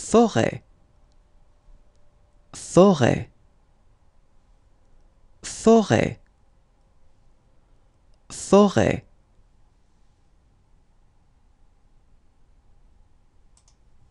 forêt, forêt, forêt, forêt.